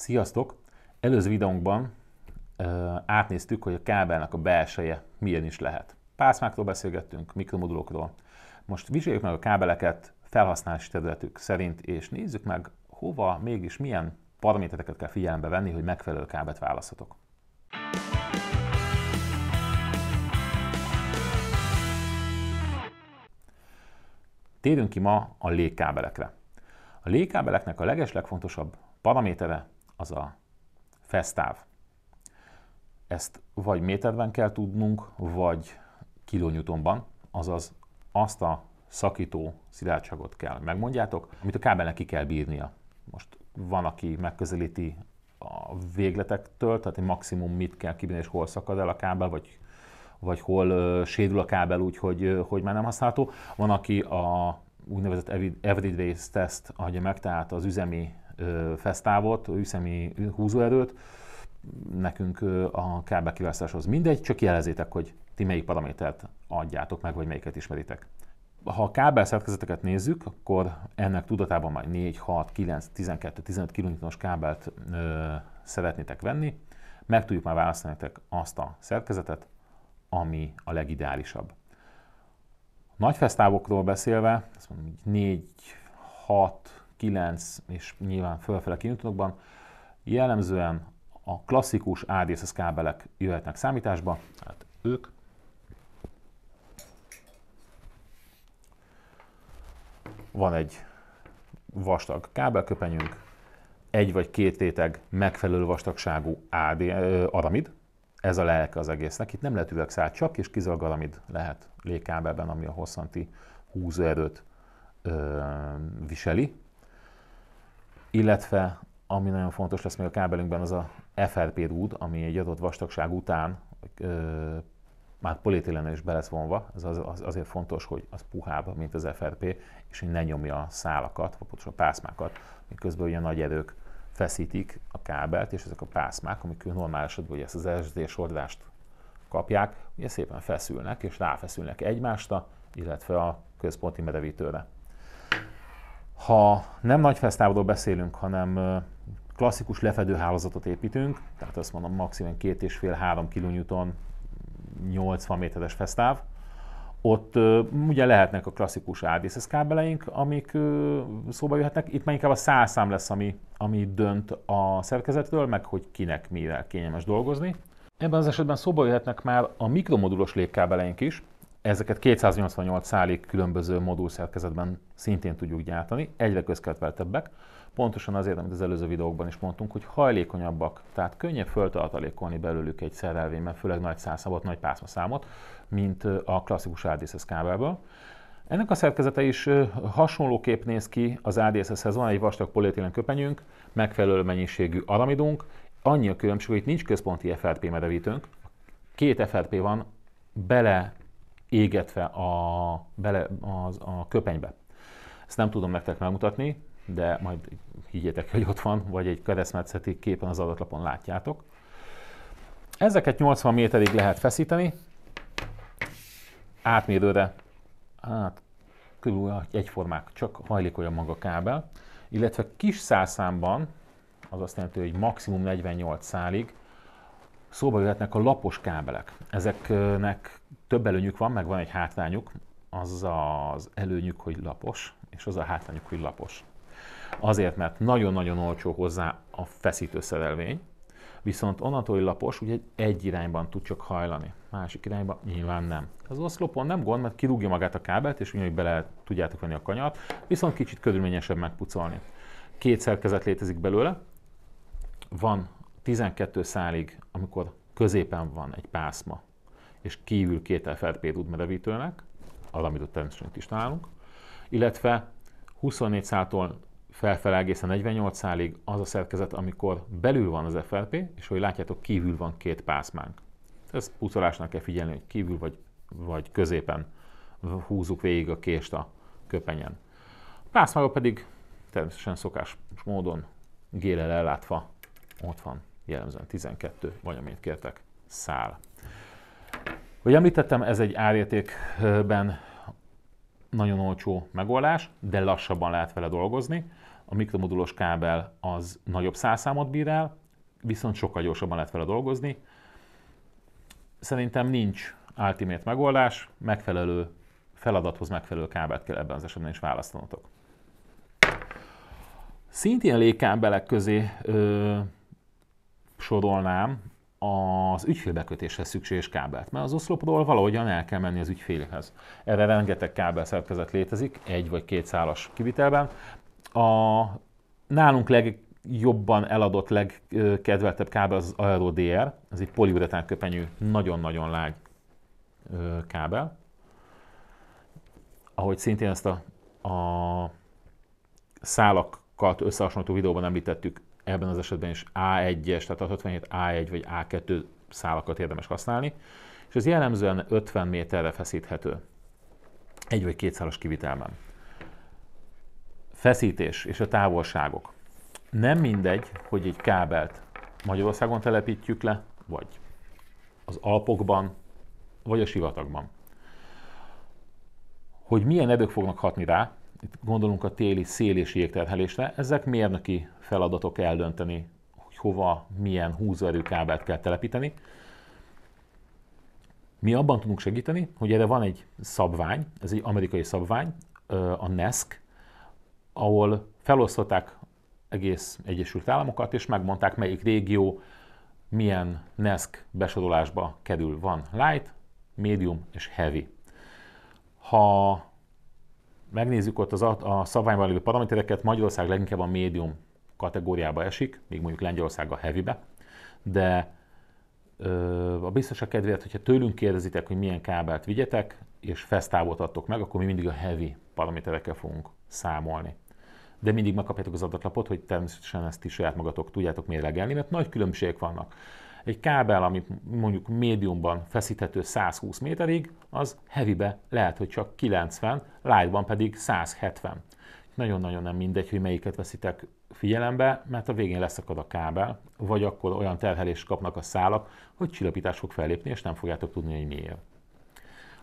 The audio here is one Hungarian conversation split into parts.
Sziasztok! Előző videónkban ö, átnéztük, hogy a kábelnek a belseje milyen is lehet. Pászmákról beszélgettünk, mikromodulokról. Most vizsgáljuk meg a kábeleket felhasználási területük szerint, és nézzük meg, hova mégis milyen paramétereket kell figyelembe venni, hogy megfelelő kábelt választhatok. Térjünk ki ma a légkábelekre. A légkábeleknek a legeslegfontosabb paramétere az a fesztáv. Ezt vagy méterben kell tudnunk, vagy kilonyutonban, azaz azt a szakító szilárdságot kell megmondjátok, amit a kábelnek ki kell bírnia. Most van, aki megközelíti a végletektől, tehát egy maximum mit kell kibírni, és hol szakad el a kábel, vagy, vagy hol uh, sérül a kábel úgy, hogy, uh, hogy már nem használható. Van, aki a úgynevezett everyday test adja meg, tehát az üzemi fesztávot, üszemi húzóerőt, nekünk a kábel kiválasztáshoz mindegy, csak jelezétek, hogy ti melyik paramétert adjátok meg, vagy melyiket ismeritek. Ha a kábel szerkezeteket nézzük, akkor ennek tudatában majd 4, 6, 9, 12, 15 km kábelt ö, szeretnétek venni, meg tudjuk már választani nektek azt a szerkezetet, ami a legideálisabb. Nagy fesztávokról beszélve, azt mondom, 4, 6, 9 és nyilván fölfele kinyitókban, jellemzően a klasszikus ADSS kábelek jöhetnek számításba, hát ők. Van egy vastag kábelköpenyünk, egy vagy két réteg megfelelő vastagságú AD, aramid, ez a lelke az egésznek. Itt nem lehet üvegszál, csak és kizárólag aramid lehet légkábelben, ami a hosszanti húzóerőt ö, viseli illetve ami nagyon fontos lesz még a kábelünkben, az a FRP rúd, ami egy adott vastagság után ö, már poliétilenül is be lesz vonva, ez az, az, azért fontos, hogy az puhább, mint az FRP, és hogy ne nyomja a szálakat, vagy pontosan a pászmákat, miközben ugye nagy erők feszítik a kábelt, és ezek a pászmák, amik normál esetben ugye ezt az SD sordást kapják, ugye szépen feszülnek, és ráfeszülnek egymásra, illetve a központi merevítőre. Ha nem nagy felsztávról beszélünk, hanem klasszikus lefedőhálózatot építünk, tehát azt mondom maximum 2,5-3 kN 80 méteres fesztáv, ott ö, ugye lehetnek a klasszikus ADSS kábeleink, amik ö, szóba jöhetnek. Itt már inkább a szálszám lesz, ami, ami dönt a szerkezetről, meg hogy kinek mire kényelmes dolgozni. Ebben az esetben szóba jöhetnek már a mikromodulos lépkábeleink is, Ezeket 288 szálig különböző modulszerkezetben szintén tudjuk gyártani, egyre közkedveltebbek, pontosan azért, amit az előző videókban is mondtunk, hogy hajlékonyabbak, tehát könnyebb föltartalékolni belőlük egy szerelvény, mert főleg nagy százszámot, nagy pászmaszámot, mint a klasszikus ADSS kábelből. Ennek a szerkezete is hasonlóképp néz ki az ADSS-hez, van egy vastag polietilen köpenyünk, megfelelő mennyiségű aramidunk, annyi a különbség, hogy itt nincs központi FRP merevítőnk, két FRP van, bele égetve a, bele az, a köpenybe. Ezt nem tudom nektek megmutatni, de majd higgyétek, hogy ott van, vagy egy keresztmetszeti képen az adatlapon látjátok. Ezeket 80 méterig lehet feszíteni, átmérőre, hát körül egyformák, csak hajlik a maga kábel, illetve kis szálszámban, az azt jelenti, hogy maximum 48 szálig szóba jöhetnek a lapos kábelek. Ezeknek több előnyük van, meg van egy hátrányuk. Az az előnyük, hogy lapos, és az a hátrányuk, hogy lapos. Azért, mert nagyon-nagyon olcsó hozzá a feszítő szerelvény, viszont onnantól, hogy lapos, ugye egy irányban tud csak hajlani, másik irányban nyilván nem. Az oszlopon nem gond, mert kirúgja magát a kábelt, és ugyanúgy bele tudjátok venni a kanyart, viszont kicsit körülményesebb megpucolni. Két szerkezet létezik belőle, van 12 szálig, amikor középen van egy pászma, és kívül két elfeltpéd merevítőnek, az, amit ott természetesen itt is találunk, illetve 24 szától felfelé egészen 48 szálig az a szerkezet, amikor belül van az FLP, és hogy látjátok, kívül van két pászmánk. Ez pucolásnak kell figyelni, hogy kívül vagy, vagy középen húzzuk végig a kést a köpenyen. A pászmága pedig természetesen szokás módon gélel ellátva ott van jellemzően 12 amit kértek szál. Hogy említettem, ez egy árértékben nagyon olcsó megoldás, de lassabban lehet vele dolgozni. A mikromodulos kábel az nagyobb szálszámot bír el, viszont sokkal gyorsabban lehet vele dolgozni. Szerintem nincs ultimate megoldás, megfelelő feladathoz megfelelő kábelt kell ebben az esetben is választanotok. Szintén légkábelek közé ö, sorolnám az ügyfélbekötéshez szükséges kábelt, mert az oszlopról valahogyan el kell menni az ügyfélhez. Erre rengeteg kábel szerkezet létezik, egy vagy két szálas kivitelben. A nálunk legjobban eladott, legkedveltebb kábel az Aero DR, ez egy poliuretán köpenyű, nagyon-nagyon lágy kábel. Ahogy szintén ezt a, a szálakkal összehasonlító videóban említettük, ebben az esetben is A1-es, tehát a 57 A1 vagy A2 szálakat érdemes használni, és ez jellemzően 50 méterre feszíthető. Egy vagy két szálas kivitelben. Feszítés és a távolságok. Nem mindegy, hogy egy kábelt Magyarországon telepítjük le, vagy az Alpokban, vagy a sivatagban. Hogy milyen edők fognak hatni rá, itt gondolunk a téli szél és jégterhelésre, ezek mérnöki feladatok eldönteni, hogy hova, milyen húzóerőkábelt kell telepíteni. Mi abban tudunk segíteni, hogy erre van egy szabvány, ez egy amerikai szabvány, a NESC, ahol felosztották egész Egyesült Államokat, és megmondták, melyik régió milyen NESC besorolásba kerül. Van light, medium és heavy. Ha megnézzük ott az, a szabályban lévő paramétereket, Magyarország leginkább a médium kategóriába esik, még mondjuk Lengyelország a heavybe, de ö, a biztosak kedvéért, hogyha tőlünk kérdezitek, hogy milyen kábelt vigyetek, és fesztávot adtok meg, akkor mi mindig a heavy paraméterekkel fogunk számolni. De mindig megkapjátok az adatlapot, hogy természetesen ezt is saját magatok tudjátok mérlegelni, mert nagy különbségek vannak. Egy kábel, ami mondjuk médiumban feszíthető 120 méterig, az heavybe lehet, hogy csak 90, lightban pedig 170. Nagyon-nagyon nem mindegy, hogy melyiket veszitek figyelembe, mert a végén leszakad a kábel, vagy akkor olyan terhelést kapnak a szálak, hogy csillapítás fog fellépni, és nem fogjátok tudni, hogy miért.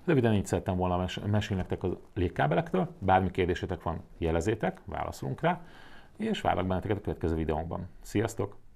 Röviden így szerettem volna mes- mesélni nektek a légkábelektől, bármi kérdésetek van, jelezétek, válaszolunk rá, és várlak benneteket a következő videónkban. Sziasztok!